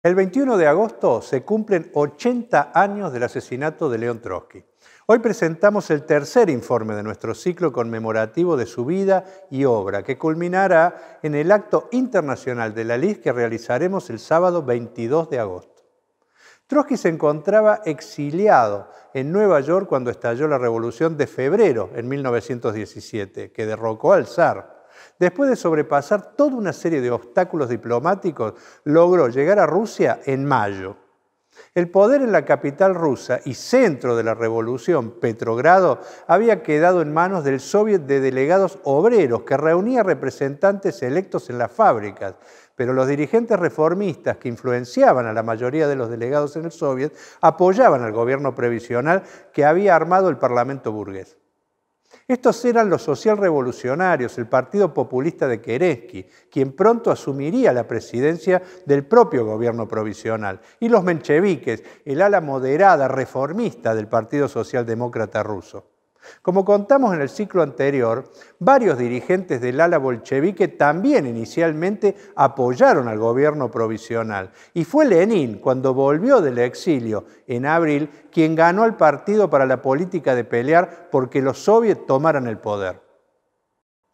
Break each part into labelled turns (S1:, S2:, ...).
S1: El 21 de agosto se cumplen 80 años del asesinato de León Trotsky. Hoy presentamos el tercer informe de nuestro ciclo conmemorativo de su vida y obra, que culminará en el acto internacional de la LIS que realizaremos el sábado 22 de agosto. Trotsky se encontraba exiliado en Nueva York cuando estalló la Revolución de Febrero en 1917, que derrocó al zar después de sobrepasar toda una serie de obstáculos diplomáticos, logró llegar a Rusia en mayo. El poder en la capital rusa y centro de la revolución, Petrogrado, había quedado en manos del Soviet de delegados obreros que reunía representantes electos en las fábricas, pero los dirigentes reformistas que influenciaban a la mayoría de los delegados en el Soviet apoyaban al gobierno previsional que había armado el Parlamento burgués. Estos eran los socialrevolucionarios, el Partido Populista de Kerensky, quien pronto asumiría la presidencia del propio gobierno provisional, y los mencheviques, el ala moderada reformista del Partido Socialdemócrata ruso. Como contamos en el ciclo anterior, varios dirigentes del ala bolchevique también inicialmente apoyaron al gobierno provisional y fue Lenin, cuando volvió del exilio en abril, quien ganó al partido para la política de pelear porque los soviets tomaran el poder.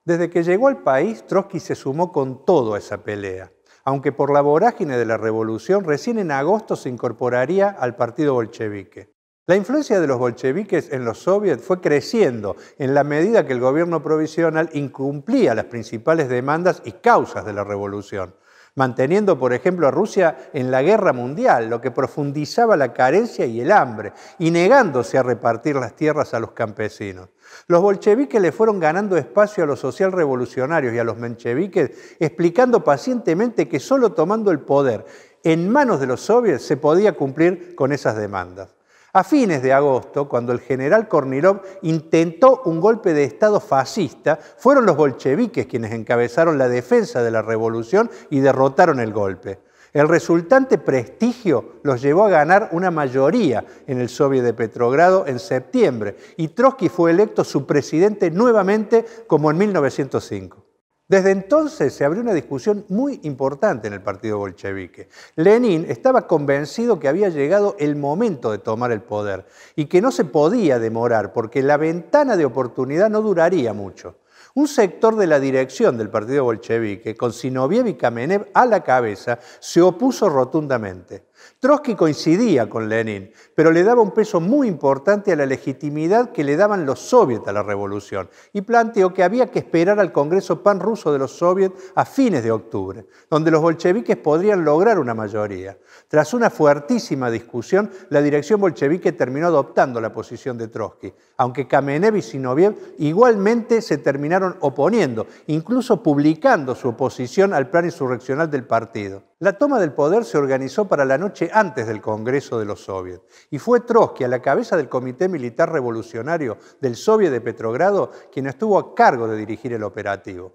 S1: Desde que llegó al país, Trotsky se sumó con todo a esa pelea, aunque por la vorágine de la revolución recién en agosto se incorporaría al partido bolchevique. La influencia de los bolcheviques en los soviets fue creciendo en la medida que el gobierno provisional incumplía las principales demandas y causas de la revolución, manteniendo, por ejemplo, a Rusia en la guerra mundial, lo que profundizaba la carencia y el hambre, y negándose a repartir las tierras a los campesinos. Los bolcheviques le fueron ganando espacio a los social revolucionarios y a los mencheviques, explicando pacientemente que solo tomando el poder en manos de los soviets se podía cumplir con esas demandas. A fines de agosto, cuando el general Kornilov intentó un golpe de Estado fascista, fueron los bolcheviques quienes encabezaron la defensa de la revolución y derrotaron el golpe. El resultante prestigio los llevó a ganar una mayoría en el Soviet de Petrogrado en septiembre y Trotsky fue electo su presidente nuevamente como en 1905. Desde entonces se abrió una discusión muy importante en el partido bolchevique. Lenin estaba convencido que había llegado el momento de tomar el poder y que no se podía demorar porque la ventana de oportunidad no duraría mucho. Un sector de la dirección del partido bolchevique, con Sinoviev y Kamenev a la cabeza, se opuso rotundamente. Trotsky coincidía con Lenin, pero le daba un peso muy importante a la legitimidad que le daban los soviets a la revolución y planteó que había que esperar al Congreso panruso de los soviets a fines de octubre, donde los bolcheviques podrían lograr una mayoría. Tras una fuertísima discusión, la dirección bolchevique terminó adoptando la posición de Trotsky, aunque Kamenev y Sinoviev igualmente se terminaron oponiendo, incluso publicando su oposición al plan insurreccional del partido. La toma del poder se organizó para la noche antes del Congreso de los Soviets y fue Trotsky, a la cabeza del Comité Militar Revolucionario del Soviet de Petrogrado, quien estuvo a cargo de dirigir el operativo.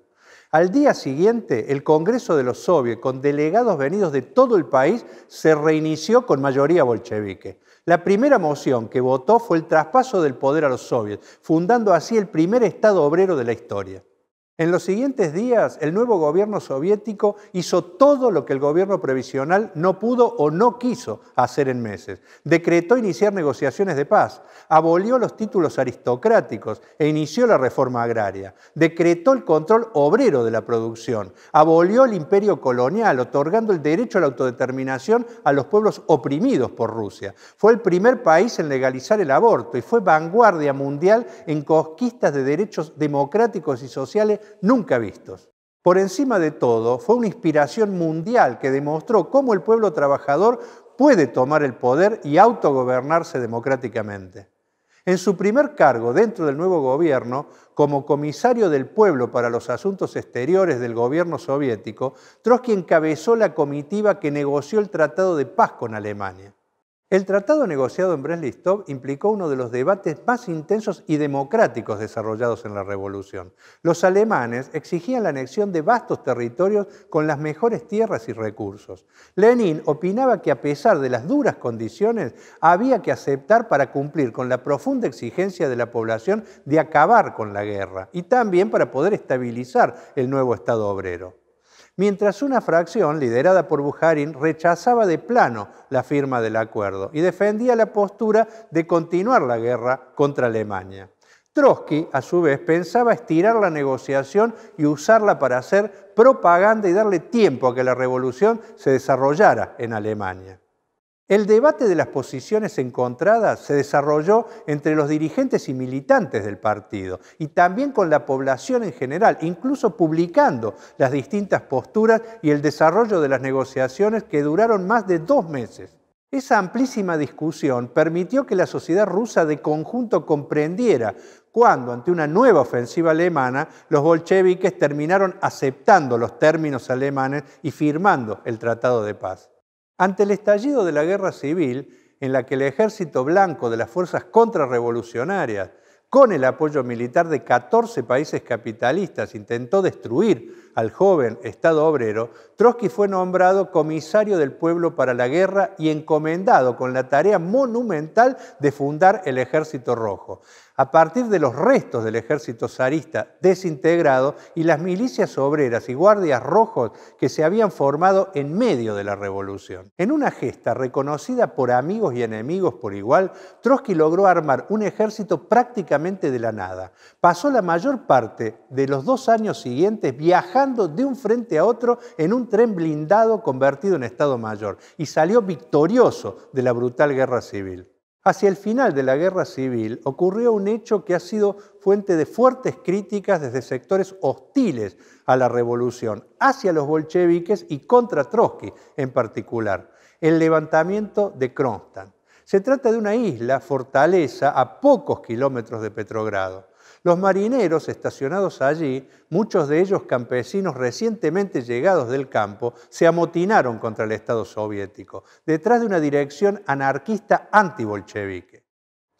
S1: Al día siguiente, el Congreso de los Soviets, con delegados venidos de todo el país, se reinició con mayoría bolchevique. La primera moción que votó fue el traspaso del poder a los soviets, fundando así el primer Estado obrero de la historia. En los siguientes días, el nuevo gobierno soviético hizo todo lo que el gobierno previsional no pudo o no quiso hacer en meses. Decretó iniciar negociaciones de paz, abolió los títulos aristocráticos e inició la reforma agraria, decretó el control obrero de la producción, abolió el imperio colonial, otorgando el derecho a la autodeterminación a los pueblos oprimidos por Rusia. Fue el primer país en legalizar el aborto y fue vanguardia mundial en conquistas de derechos democráticos y sociales nunca vistos. Por encima de todo, fue una inspiración mundial que demostró cómo el pueblo trabajador puede tomar el poder y autogobernarse democráticamente. En su primer cargo dentro del nuevo gobierno, como comisario del pueblo para los asuntos exteriores del gobierno soviético, Trotsky encabezó la comitiva que negoció el Tratado de Paz con Alemania. El tratado negociado en brest implicó uno de los debates más intensos y democráticos desarrollados en la Revolución. Los alemanes exigían la anexión de vastos territorios con las mejores tierras y recursos. Lenin opinaba que a pesar de las duras condiciones, había que aceptar para cumplir con la profunda exigencia de la población de acabar con la guerra y también para poder estabilizar el nuevo Estado obrero mientras una fracción, liderada por Bujarin, rechazaba de plano la firma del acuerdo y defendía la postura de continuar la guerra contra Alemania. Trotsky, a su vez, pensaba estirar la negociación y usarla para hacer propaganda y darle tiempo a que la revolución se desarrollara en Alemania. El debate de las posiciones encontradas se desarrolló entre los dirigentes y militantes del partido y también con la población en general, incluso publicando las distintas posturas y el desarrollo de las negociaciones que duraron más de dos meses. Esa amplísima discusión permitió que la sociedad rusa de conjunto comprendiera cuando, ante una nueva ofensiva alemana, los bolcheviques terminaron aceptando los términos alemanes y firmando el Tratado de Paz. Ante el estallido de la guerra civil, en la que el ejército blanco de las fuerzas contrarrevolucionarias, con el apoyo militar de 14 países capitalistas, intentó destruir al joven Estado obrero, Trotsky fue nombrado comisario del pueblo para la guerra y encomendado con la tarea monumental de fundar el Ejército Rojo a partir de los restos del ejército zarista desintegrado y las milicias obreras y guardias rojos que se habían formado en medio de la revolución. En una gesta reconocida por amigos y enemigos por igual, Trotsky logró armar un ejército prácticamente de la nada. Pasó la mayor parte de los dos años siguientes viajando de un frente a otro en un tren blindado convertido en Estado Mayor y salió victorioso de la brutal guerra civil. Hacia el final de la guerra civil ocurrió un hecho que ha sido fuente de fuertes críticas desde sectores hostiles a la revolución, hacia los bolcheviques y contra Trotsky en particular, el levantamiento de Kronstadt. Se trata de una isla, fortaleza, a pocos kilómetros de Petrogrado. Los marineros estacionados allí, muchos de ellos campesinos recientemente llegados del campo, se amotinaron contra el Estado soviético, detrás de una dirección anarquista antibolchevique.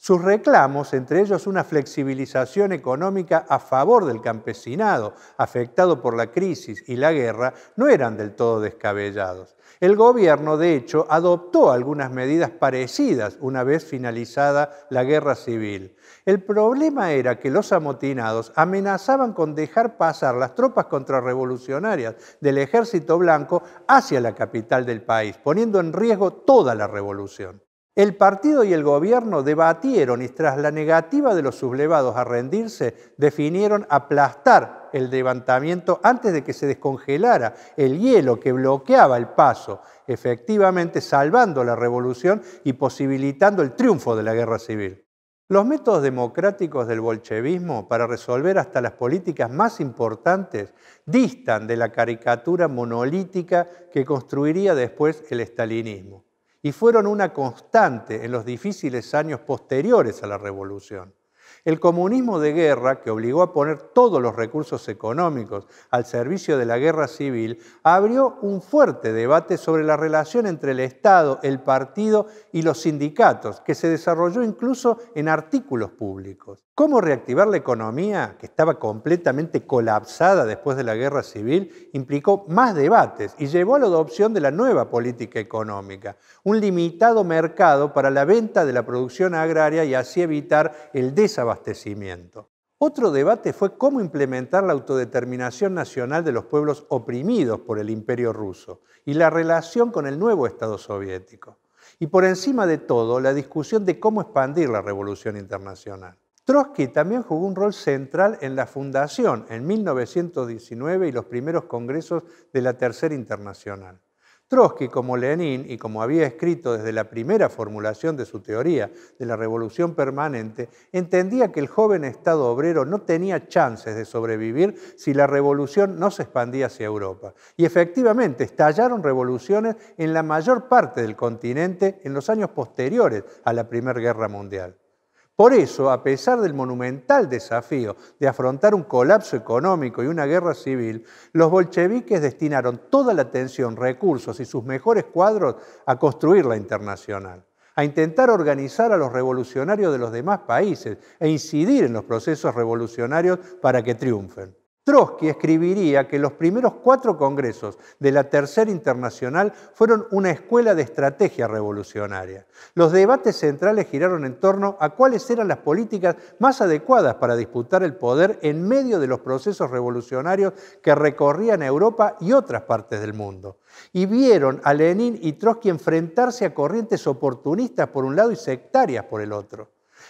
S1: Sus reclamos, entre ellos una flexibilización económica a favor del campesinado afectado por la crisis y la guerra, no eran del todo descabellados. El gobierno, de hecho, adoptó algunas medidas parecidas una vez finalizada la guerra civil. El problema era que los amotinados amenazaban con dejar pasar las tropas contrarrevolucionarias del ejército blanco hacia la capital del país, poniendo en riesgo toda la revolución. El partido y el gobierno debatieron y tras la negativa de los sublevados a rendirse, definieron aplastar el levantamiento antes de que se descongelara el hielo que bloqueaba el paso, efectivamente salvando la revolución y posibilitando el triunfo de la guerra civil. Los métodos democráticos del bolchevismo para resolver hasta las políticas más importantes distan de la caricatura monolítica que construiría después el estalinismo y fueron una constante en los difíciles años posteriores a la Revolución. El comunismo de guerra, que obligó a poner todos los recursos económicos al servicio de la guerra civil, abrió un fuerte debate sobre la relación entre el Estado, el partido y los sindicatos, que se desarrolló incluso en artículos públicos. ¿Cómo reactivar la economía, que estaba completamente colapsada después de la guerra civil, implicó más debates y llevó a la adopción de la nueva política económica, un limitado mercado para la venta de la producción agraria y así evitar el desabastecimiento otro debate fue cómo implementar la autodeterminación nacional de los pueblos oprimidos por el imperio ruso y la relación con el nuevo Estado soviético. Y por encima de todo, la discusión de cómo expandir la revolución internacional. Trotsky también jugó un rol central en la fundación en 1919 y los primeros congresos de la Tercera Internacional. Trotsky, como Lenin y como había escrito desde la primera formulación de su teoría de la revolución permanente, entendía que el joven Estado obrero no tenía chances de sobrevivir si la revolución no se expandía hacia Europa. Y efectivamente, estallaron revoluciones en la mayor parte del continente en los años posteriores a la Primera Guerra Mundial. Por eso, a pesar del monumental desafío de afrontar un colapso económico y una guerra civil, los bolcheviques destinaron toda la atención, recursos y sus mejores cuadros a construir la internacional a intentar organizar a los revolucionarios de los demás países e incidir en los procesos revolucionarios para que triunfen. Trotsky escribiría que los primeros cuatro congresos de la Tercera Internacional fueron una escuela de estrategia revolucionaria. Los debates centrales giraron en torno a cuáles eran las políticas más adecuadas para disputar el poder en medio de los procesos revolucionarios que recorrían Europa y otras partes del mundo. Y vieron a Lenin y Trotsky enfrentarse a corrientes oportunistas por un lado y sectarias por el otro.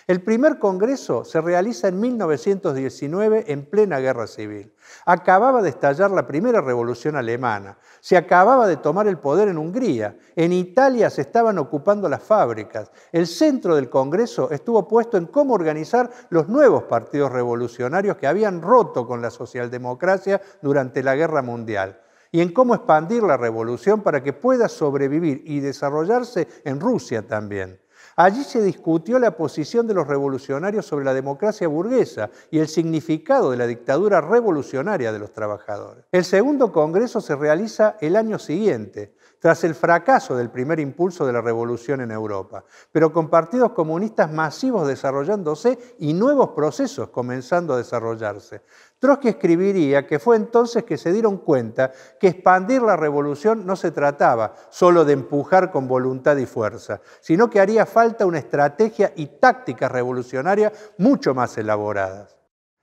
S1: El primer Congreso se realiza en 1919 en plena guerra civil. Acababa de estallar la primera revolución alemana, se acababa de tomar el poder en Hungría, en Italia se estaban ocupando las fábricas. El centro del Congreso estuvo puesto en cómo organizar los nuevos partidos revolucionarios que habían roto con la socialdemocracia durante la guerra mundial y en cómo expandir la revolución para que pueda sobrevivir y desarrollarse en Rusia también. Allí se discutió la posición de los revolucionarios sobre la democracia burguesa y el significado de la dictadura revolucionaria de los trabajadores. El segundo Congreso se realiza el año siguiente, tras el fracaso del primer impulso de la revolución en Europa, pero con partidos comunistas masivos desarrollándose y nuevos procesos comenzando a desarrollarse. Trotsky escribiría que fue entonces que se dieron cuenta que expandir la revolución no se trataba solo de empujar con voluntad y fuerza, sino que haría falta una estrategia y táctica revolucionaria mucho más elaboradas.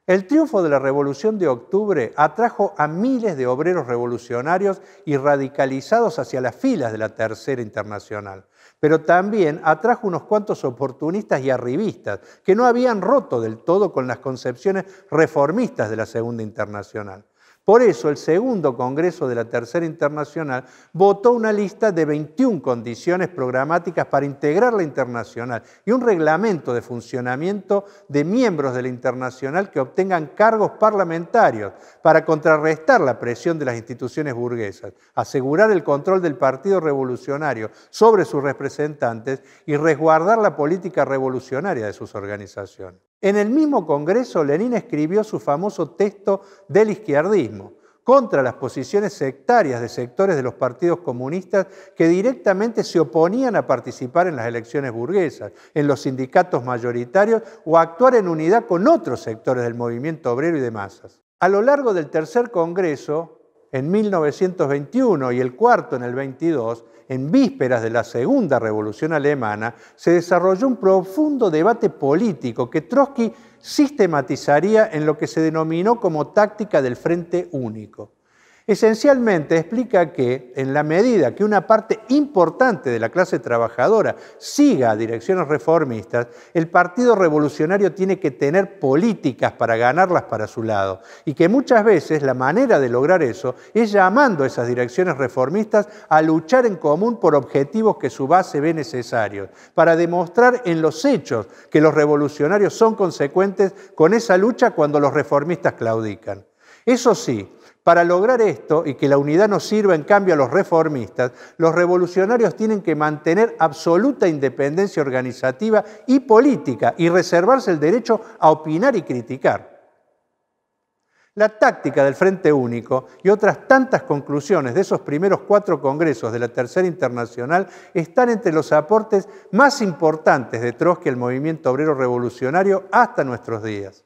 S1: El triunfo de la Revolución de Octubre atrajo a miles de obreros revolucionarios y radicalizados hacia las filas de la Tercera Internacional pero también atrajo unos cuantos oportunistas y arribistas que no habían roto del todo con las concepciones reformistas de la Segunda Internacional. Por eso el segundo Congreso de la Tercera Internacional votó una lista de 21 condiciones programáticas para integrar la Internacional y un reglamento de funcionamiento de miembros de la Internacional que obtengan cargos parlamentarios para contrarrestar la presión de las instituciones burguesas, asegurar el control del Partido Revolucionario sobre sus representantes y resguardar la política revolucionaria de sus organizaciones. En el mismo Congreso, Lenin escribió su famoso texto del izquierdismo, contra las posiciones sectarias de sectores de los partidos comunistas que directamente se oponían a participar en las elecciones burguesas, en los sindicatos mayoritarios o actuar en unidad con otros sectores del movimiento obrero y de masas. A lo largo del tercer Congreso, en 1921 y el cuarto en el 22, en vísperas de la Segunda Revolución Alemana, se desarrolló un profundo debate político que Trotsky sistematizaría en lo que se denominó como táctica del Frente Único. Esencialmente explica que en la medida que una parte importante de la clase trabajadora siga direcciones reformistas, el Partido Revolucionario tiene que tener políticas para ganarlas para su lado y que muchas veces la manera de lograr eso es llamando a esas direcciones reformistas a luchar en común por objetivos que su base ve necesarios, para demostrar en los hechos que los revolucionarios son consecuentes con esa lucha cuando los reformistas claudican. Eso sí, para lograr esto y que la unidad no sirva en cambio a los reformistas, los revolucionarios tienen que mantener absoluta independencia organizativa y política y reservarse el derecho a opinar y criticar. La táctica del Frente Único y otras tantas conclusiones de esos primeros cuatro congresos de la Tercera Internacional están entre los aportes más importantes de Trotsky al movimiento obrero revolucionario hasta nuestros días.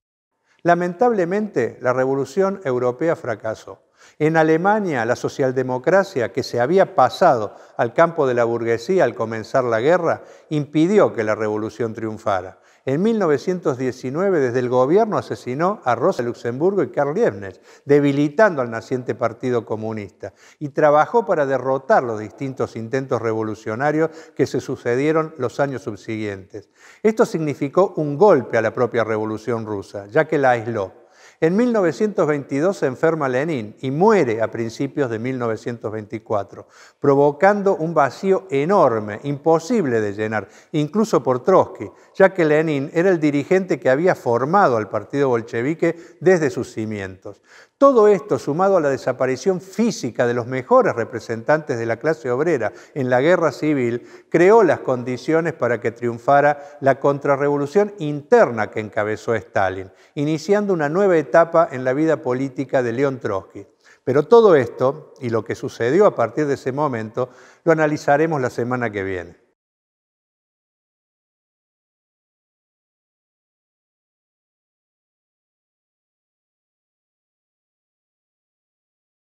S1: Lamentablemente, la revolución europea fracasó. En Alemania, la socialdemocracia, que se había pasado al campo de la burguesía al comenzar la guerra, impidió que la revolución triunfara. En 1919, desde el gobierno, asesinó a Rosa Luxemburgo y Karl Liebknecht, debilitando al naciente Partido Comunista, y trabajó para derrotar los distintos intentos revolucionarios que se sucedieron los años subsiguientes. Esto significó un golpe a la propia revolución rusa, ya que la aisló. En 1922 se enferma Lenin y muere a principios de 1924, provocando un vacío enorme, imposible de llenar, incluso por Trotsky, ya que Lenin era el dirigente que había formado al partido bolchevique desde sus cimientos. Todo esto, sumado a la desaparición física de los mejores representantes de la clase obrera en la guerra civil, creó las condiciones para que triunfara la contrarrevolución interna que encabezó Stalin, iniciando una nueva etapa en la vida política de León Trotsky. Pero todo esto y lo que sucedió a partir de ese momento lo analizaremos la semana que viene.